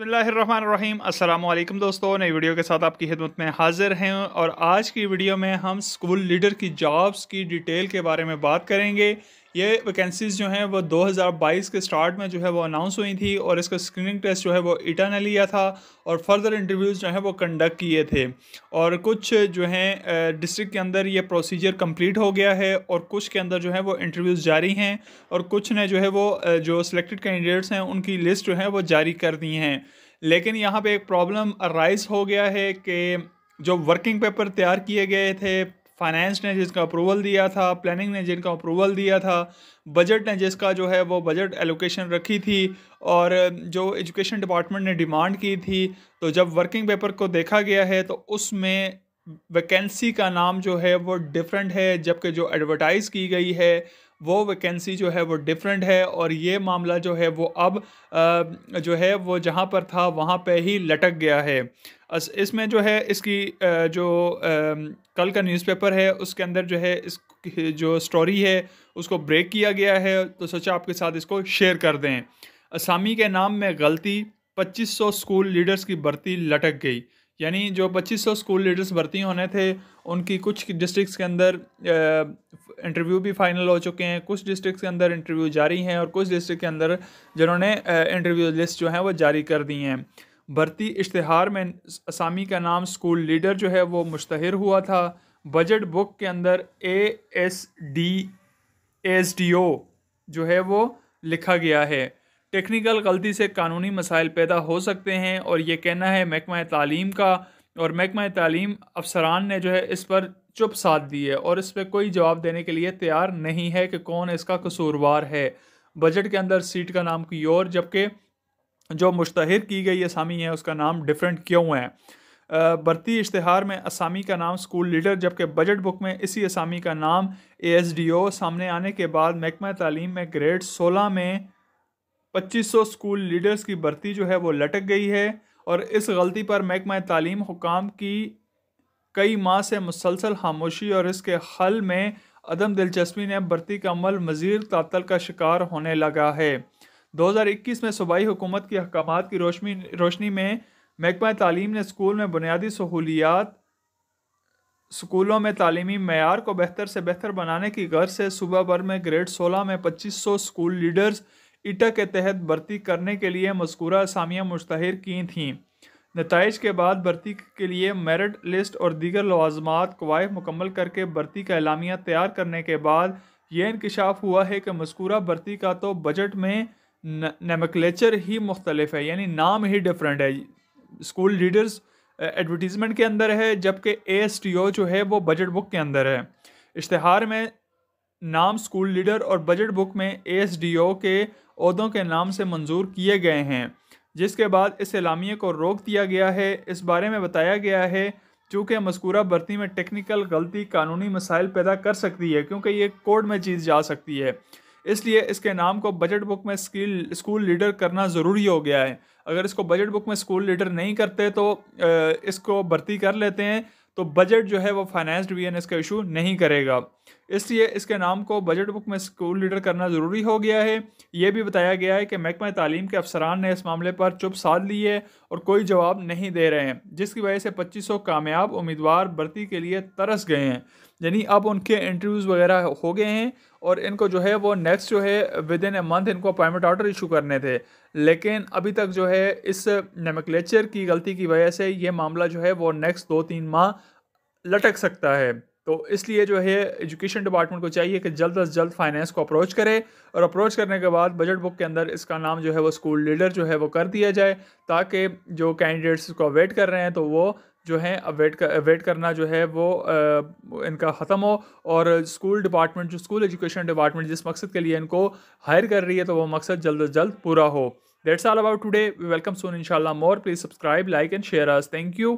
बसमीम अल्लाम दोस्तों नई वीडियो के साथ आपकी खिदमत में हाज़िर हैं और आज की वीडियो में हम स्कूल लीडर की जॉब्स की डिटेल के बारे में बात करेंगे ये वैकेंसीज़ जो हैं वो 2022 के स्टार्ट में जो है वो अनाउंस हुई थी और इसका स्क्रीनिंग टेस्ट जो है वो इटा ने लिया था और फर्दर इंटरव्यूज़ जो हैं वो कंडक्ट किए थे और कुछ जो हैं डिस्ट्रिक्ट के अंदर ये प्रोसीजर कंप्लीट हो गया है और कुछ के अंदर जो है वो इंटरव्यूज़ जारी हैं और कुछ ने जो है वो जो सिलेक्टेड कैंडिडेट्स हैं उनकी लिस्ट जो है वो जारी कर दी हैं लेकिन यहाँ पर एक प्रॉब्लम राइज हो गया है कि जो वर्किंग पेपर तैयार किए गए थे फाइनेंस ने जिसका अप्रूवल दिया था प्लानिंग ने जिनका अप्रूवल दिया था बजट ने जिसका जो है वो बजट एलोकेशन रखी थी और जो एजुकेशन डिपार्टमेंट ने डिमांड की थी तो जब वर्किंग पेपर को देखा गया है तो उसमें वैकेंसी का नाम जो है वो डिफरेंट है जबकि जो एडवर्टाइज़ की गई है वो वैकेंसी जो है वो डिफरेंट है और ये मामला जो है वो अब जो है वो जहाँ पर था वहाँ पे ही लटक गया है इसमें जो है इसकी जो कल का न्यूज़पेपर है उसके अंदर जो है इस जो स्टोरी है उसको ब्रेक किया गया है तो सोचा आपके साथ इसको शेयर कर दें असामी के नाम में गलती 2500 स्कूल लीडर्स की भर्ती लटक गई यानी जो 2500 स्कूल लीडर्स भर्ती होने थे उनकी कुछ डिस्ट्रिक्ट्स के अंदर इंटरव्यू भी फाइनल हो चुके हैं कुछ डिस्ट्रिक्ट्स के अंदर इंटरव्यू जारी हैं और कुछ डिस्ट्रिक्ट के अंदर जिन्होंने इंटरव्यू लिस्ट जो है वो जारी कर दी हैं भर्ती इश्तहार में असामी का नाम स्कूल लीडर जो है वो मुश्तहर हुआ था बजट बुक के अंदर A S D S D O जो है वो लिखा गया है टेक्निकल गलती से कानूनी मसाइल पैदा हो सकते हैं और ये कहना है महकमा तालीम का और महकमा तालीम अफसरान ने जो है इस पर चुप साथ दी है और इस पर कोई जवाब देने के लिए तैयार नहीं है कि कौन इसका कसूरवार है बजट के अंदर सीट का नाम की और जबकि जो मुश्तर की गई असामी है उसका नाम डिफरेंट क्यों है भर्ती इश्तहार में असामी का नाम स्कूल लीडर जबकि बजट बुक में इसी असामी का नाम ए एस डी ओ सामने आने के बाद महकमा तालीम में ग्रेड सोलह में 2500 स्कूल लीडर्स की भर्ती जो है वो लटक गई है और इस गलती पर महकमा तालीम हुकाम की कई माह से मुसलसल खामोशी और इसके हल में अदम दिलचस्पी ने भर्ती का अमल मज़ीद तातल का शिकार होने लगा है 2021 में सूबाई हुकूमत के अहकाम की रोशनी रोशनी में महकमा तालीम ने स्कूल में बुनियादी सहूलियात स्कूलों में तालीमी मैार को बेहतर से बेहतर बनाने की गर्ज से सुबह भर में ग्रेड 16 में 2500 स्कूल लीडर्स इटा के तहत भर्ती करने के लिए मस्कूरा असामियाँ मुश्तर की थीं नतज के बाद भर्ती के लिए मेरिट लिस्ट और दीगर लवाजमात कवायद मुकम्मल करके भर्ती का अलामिया तैयार करने के बाद यह इंकशाफ हुआ है कि मस्कूरा भर्ती का तो बजट में नमकलेचर ही मुख्तलफ है यानी नाम ही डिफरेंट है स्कूल लीडर्स एडवर्टीज़मेंट के अंदर है जबकि ए एस टी ओ जो है वो बजट बुक के अंदर है इश्तहार में नाम स्कूल लीडर और बजट बुक में ओ के अहदों के नाम से मंजूर किए गए हैं जिसके बाद इस इलामिया को रोक दिया गया है इस बारे में बताया गया है चूँकि मस्कूरा भर्ती में टेक्निकल गलती कानूनी मसाइल पैदा कर सकती है क्योंकि ये कोर्ट में चीज़ जा सकती है इसलिए इसके नाम को बजट बुक में स्किल स्कूल लीडर करना ज़रूरी हो गया है अगर इसको बजट बुक में स्कूल लीडर नहीं करते तो इसको भर्ती कर लेते हैं तो बजट जो है वो फाइनेंस्ड वी का इशू नहीं करेगा इसलिए इसके नाम को बजट बुक में स्कूल लीडर करना ज़रूरी हो गया है ये भी बताया गया है कि महकमा तालीम के अफसरान ने इस मामले पर चुप साध ली है और कोई जवाब नहीं दे रहे हैं जिसकी वजह से 2500 कामयाब उम्मीदवार भर्ती के लिए तरस गए हैं यानी अब उनके इंटरव्यूज़ वगैरह हो गए हैं और इनको जो है वो नेक्स्ट जो है विद इन ए मंथ इनको अपॉइंटमेंट ऑर्डर इशू करने थे लेकिन अभी तक जो है इस नेमोक्लेचर की गलती की वजह से ये मामला जो है वो नेक्स्ट दो तीन माह लटक सकता है तो इसलिए जो है एजुकेशन डिपार्टमेंट को चाहिए कि जल्द अज जल्द फाइनेंस को अप्रोच करे और अप्रोच करने के बाद बजट बुक के अंदर इसका नाम जो है वो स्कूल लीडर जो है वो कर दिया जाए ताकि जो कैंडिडेट्स को वेट कर रहे हैं तो वो जो है वेट कर, वेट करना जो है वो आ, इनका ख़त्म हो और स्कूल डिपार्टमेंट जो स्कूल एजुकेशन डिपार्टमेंट जिस मकसद के लिए इनको हायर कर रही है तो वो मकसद जल्द अज जल्द पूरा हो that's all about today we welcome soon इंशाल्लाह more please subscribe like and share us thank you